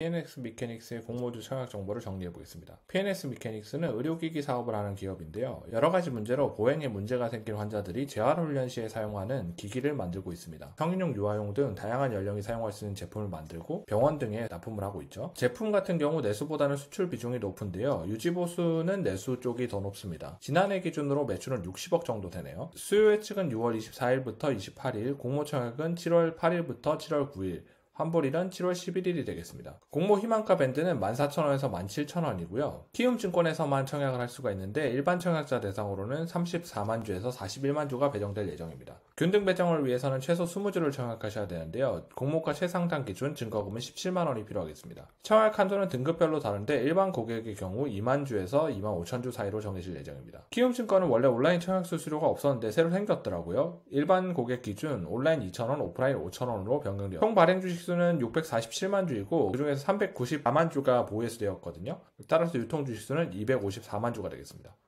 PNX 미케닉스의 공모주 청약 정보를 정리해 보겠습니다. PNX 미케닉스는 의료기기 사업을 하는 기업인데요. 여러 가지 문제로 보행에 문제가 생긴 환자들이 재활훈련 시에 사용하는 기기를 만들고 있습니다. 성인용, 유아용 등 다양한 연령이 사용할 수 있는 제품을 만들고 병원 등에 납품을 하고 있죠. 제품 같은 경우 내수보다는 수출 비중이 높은데요. 유지보수는 내수 쪽이 더 높습니다. 지난해 기준으로 매출은 60억 정도 되네요. 수요 예측은 6월 24일부터 28일, 공모 청약은 7월 8일부터 7월 9일, 환불일은 7월 11일이 되겠습니다. 공모 희망가 밴드는 14,000원에서 17,000원이고요. 키움증권에서만 청약을 할 수가 있는데 일반 청약자 대상으로는 34만 주에서 41만 주가 배정될 예정입니다. 균등 배정을 위해서는 최소 20주를 청약하셔야 되는데요. 공모가 최상단 기준 증거금은 17만원이 필요하겠습니다. 청약 한도는 등급별로 다른데 일반 고객의 경우 2만주에서 2만 5천주 사이로 정해질 예정입니다. 키움증권은 원래 온라인 청약 수수료가 없었는데 새로 생겼더라고요. 일반 고객 기준 온라인 2천원 오프라인 5천원으로 변경되어 총 발행 주식수는 647만주이고 그중에서 394만주가 보유서되었거든요 따라서 유통 주식수는 254만주가 되겠습니다.